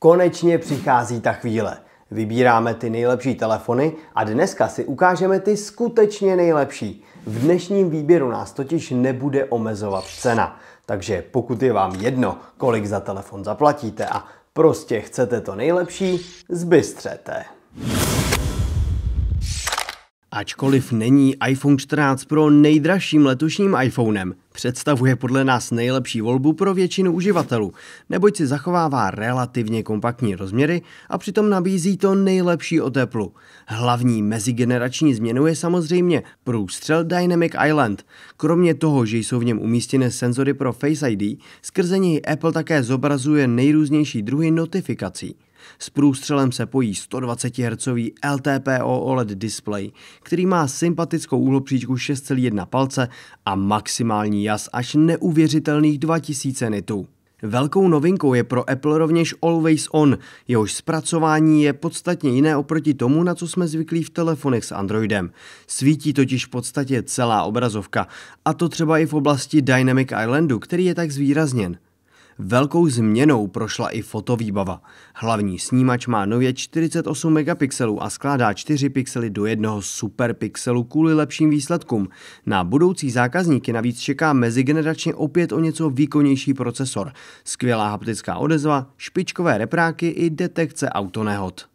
Konečně přichází ta chvíle. Vybíráme ty nejlepší telefony a dneska si ukážeme ty skutečně nejlepší. V dnešním výběru nás totiž nebude omezovat cena. Takže pokud je vám jedno, kolik za telefon zaplatíte a prostě chcete to nejlepší, zbystřete. Ačkoliv není iPhone 14 Pro nejdražším letošním iPhonem, představuje podle nás nejlepší volbu pro většinu uživatelů, neboť si zachovává relativně kompaktní rozměry a přitom nabízí to nejlepší o teplu. Hlavní mezigenerační změnou je samozřejmě průstřel Dynamic Island. Kromě toho, že jsou v něm umístěné senzory pro Face ID, skrze něj Apple také zobrazuje nejrůznější druhy notifikací. S průstřelem se pojí 120 Hz LTPO OLED display, který má sympatickou úhlopříčku 6,1 palce a maximální jas až neuvěřitelných 2000 nitů. Velkou novinkou je pro Apple rovněž Always On, jehož zpracování je podstatně jiné oproti tomu, na co jsme zvyklí v telefonech s Androidem. Svítí totiž v podstatě celá obrazovka, a to třeba i v oblasti Dynamic Islandu, který je tak zvýrazněn. Velkou změnou prošla i fotovýbava. Hlavní snímač má nově 48 megapixelů a skládá 4 pixely do jednoho superpixelu kvůli lepším výsledkům. Na budoucí zákazníky navíc čeká mezigeneračně opět o něco výkonnější procesor, skvělá haptická odezva, špičkové repráky i detekce autonehod.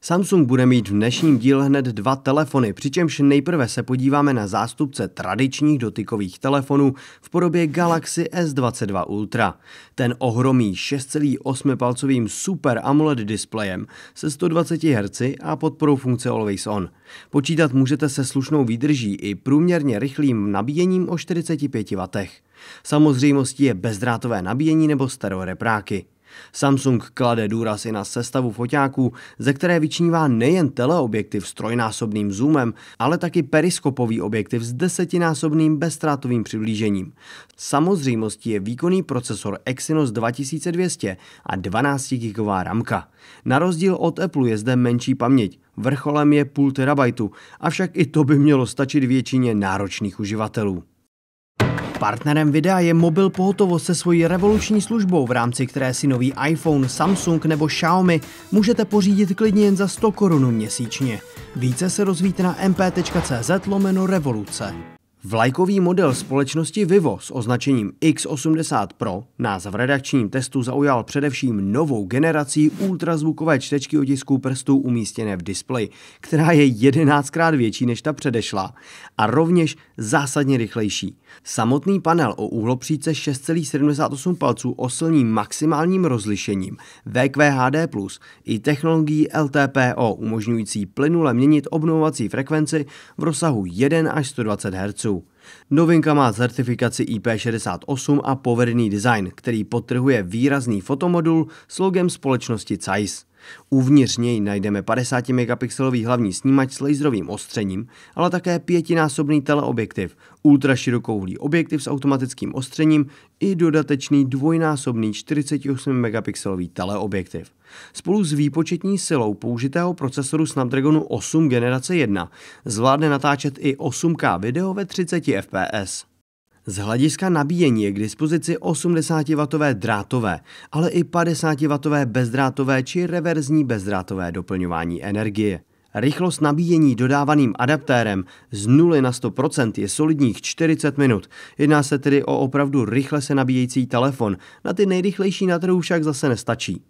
Samsung bude mít v dnešním díl hned dva telefony, přičemž nejprve se podíváme na zástupce tradičních dotykových telefonů v podobě Galaxy S22 Ultra. Ten ohromí 6,8 palcovým Super AMOLED displejem se 120 Hz a podporou funkce Always On. Počítat můžete se slušnou výdrží i průměrně rychlým nabíjením o 45 W. Samozřejmostí je bezdrátové nabíjení nebo repráky. Samsung klade důraz i na sestavu foťáků, ze které vyčnívá nejen teleobjektiv s trojnásobným zoomem, ale taky periskopový objektiv s desetinásobným bezstrátovým přiblížením. Samozřejmostí je výkonný procesor Exynos 2200 a 12 GB ramka. Na rozdíl od Apple je zde menší paměť, vrcholem je půl terabajtu, avšak i to by mělo stačit většině náročných uživatelů. Partnerem videa je mobil pohotovo se svojí revoluční službou, v rámci které si nový iPhone, Samsung nebo Xiaomi můžete pořídit klidně jen za 100 korun měsíčně. Více se rozvíte na mp.cz lomeno revoluce. Vlajkový model společnosti Vivo s označením X80 Pro nás v redakčním testu zaujal především novou generací ultrazvukové čtečky otisků prstů umístěné v displeji, která je 11krát větší než ta předešla a rovněž zásadně rychlejší. Samotný panel o úhlopříce 6,78 palců oslní maximálním rozlišením VQHD+, i technologií LTPO umožňující plynule měnit obnovovací frekvenci v rozsahu 1 až 120 Hz. Novinka má certifikaci IP68 a povedený design, který potrhuje výrazný fotomodul s logem společnosti Zeiss. Uvnitř něj najdeme 50 megapixelový hlavní snímač s laserovým ostřením, ale také pětinásobný teleobjektiv, ultraširokouhlý objektiv s automatickým ostřením i dodatečný dvojnásobný 48 megapixelový teleobjektiv. Spolu s výpočetní silou použitého procesoru Snapdragonu 8 generace 1 zvládne natáčet i 8K video ve 30 fps. Z hlediska nabíjení je k dispozici 80W drátové, ale i 50W bezdrátové či reverzní bezdrátové doplňování energie. Rychlost nabíjení dodávaným adaptérem z 0 na 100% je solidních 40 minut. Jedná se tedy o opravdu rychle se nabíjející telefon, na ty nejrychlejší na trhu však zase nestačí.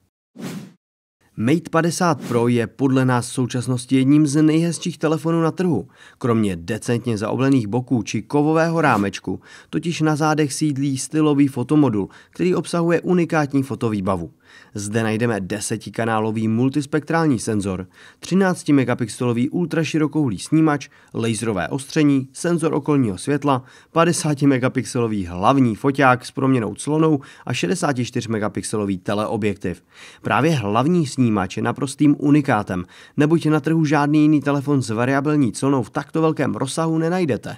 Mate 50 Pro je podle nás v současnosti jedním z nejhezčích telefonů na trhu. Kromě decentně zaoblených boků či kovového rámečku, totiž na zádech sídlí stylový fotomodul, který obsahuje unikátní fotovýbavu. Zde najdeme desetikanálový multispektrální senzor, 13-megapixelový ultraširokouhlý snímač, laserové ostření, senzor okolního světla, 50-megapixelový hlavní foťák s proměnou clonou a 64-megapixelový teleobjektiv. Právě hlavní snímač je naprostým unikátem, neboť na trhu žádný jiný telefon s variabilní clonou v takto velkém rozsahu nenajdete.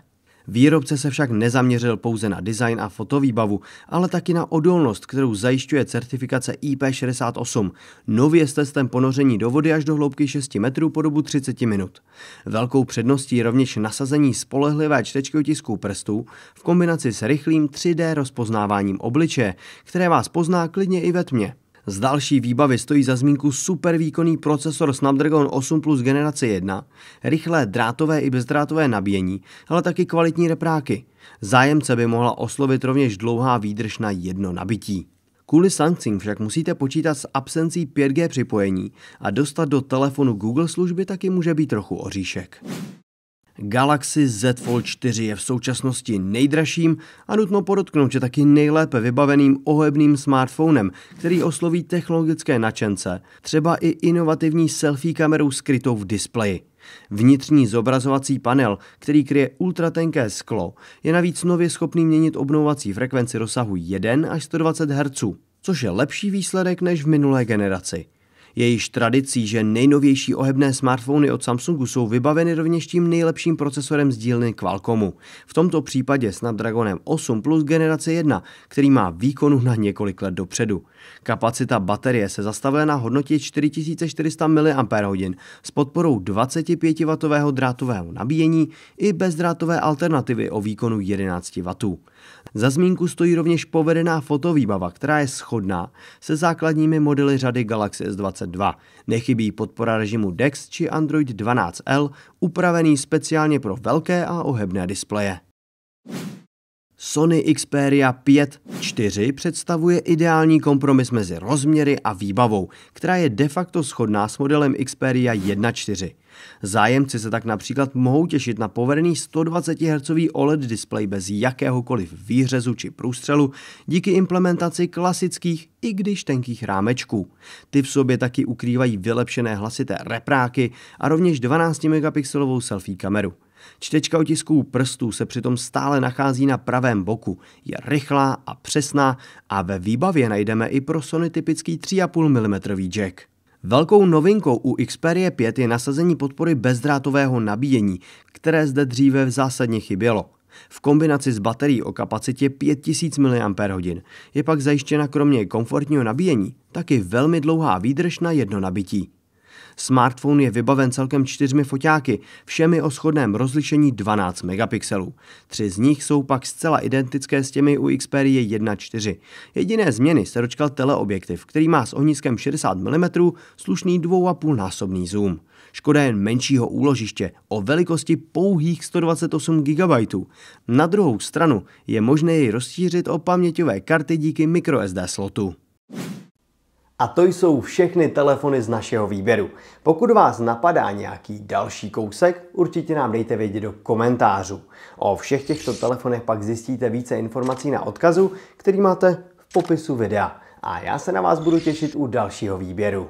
Výrobce se však nezaměřil pouze na design a fotovýbavu, ale taky na odolnost, kterou zajišťuje certifikace IP68, nově s testem ponoření do vody až do hloubky 6 metrů po dobu 30 minut. Velkou předností je rovněž nasazení spolehlivé čtečky otisků prstů v kombinaci s rychlým 3D rozpoznáváním obličeje, které vás pozná klidně i ve tmě. Z další výbavy stojí za zmínku super výkonný procesor Snapdragon 8 Plus generace 1, rychlé drátové i bezdrátové nabíjení, ale taky kvalitní repráky. Zájemce by mohla oslovit rovněž dlouhá výdrž na jedno nabití. Kvůli sankcím však musíte počítat s absencí 5G připojení a dostat do telefonu Google služby taky může být trochu oříšek. Galaxy Z Fold 4 je v současnosti nejdražším a nutno podotknout, že taky nejlépe vybaveným ohebným smartphonem, který osloví technologické načence, třeba i inovativní selfie kamerou skrytou v displeji. Vnitřní zobrazovací panel, který kryje ultratenké sklo, je navíc nově schopný měnit obnovovací frekvenci rozsahu 1 až 120 Hz, což je lepší výsledek než v minulé generaci. Je již tradicí, že nejnovější ohebné smartfony od Samsungu jsou vybaveny rovněž tím nejlepším procesorem z dílny Qualcommu. V tomto případě Snapdragonem 8 Plus generace 1, který má výkonu na několik let dopředu. Kapacita baterie se zastavuje na hodnotě 4400 mAh s podporou 25W drátového nabíjení i bezdrátové alternativy o výkonu 11 W. Za zmínku stojí rovněž povedená fotovýbava, která je schodná se základními modely řady Galaxy S20 2022. Nechybí podpora režimu DeX či Android 12L, upravený speciálně pro velké a ohebné displeje. Sony Xperia 5 4 představuje ideální kompromis mezi rozměry a výbavou, která je de facto shodná s modelem Xperia 1 4. Zájemci se tak například mohou těšit na povedený 120 Hz OLED displej bez jakéhokoliv výřezu či průstřelu díky implementaci klasických, i když tenkých rámečků. Ty v sobě taky ukrývají vylepšené hlasité repráky a rovněž 12 megapixelovou selfie kameru. Čtečka otisků prstů se přitom stále nachází na pravém boku, je rychlá a přesná a ve výbavě najdeme i pro Sony typický 3,5 mm jack. Velkou novinkou u Xperia 5 je nasazení podpory bezdrátového nabíjení, které zde dříve v zásadně chybělo. V kombinaci s baterií o kapacitě 5000 mAh je pak zajištěna kromě komfortního nabíjení taky velmi dlouhá výdrž na jedno nabití. Smartphone je vybaven celkem čtyřmi foťáky, všemi o shodném rozlišení 12 megapixelů. Tři z nich jsou pak zcela identické s těmi u Xperia 1.4. Jediné změny se dočkal teleobjektiv, který má s ohniskem 60 mm slušný 2,5 násobný zoom. Škoda jen menšího úložiště o velikosti pouhých 128 GB. Na druhou stranu je možné jej rozšířit o paměťové karty díky microSD slotu. A to jsou všechny telefony z našeho výběru. Pokud vás napadá nějaký další kousek, určitě nám dejte vědět do komentářů. O všech těchto telefonech pak zjistíte více informací na odkazu, který máte v popisu videa. A já se na vás budu těšit u dalšího výběru.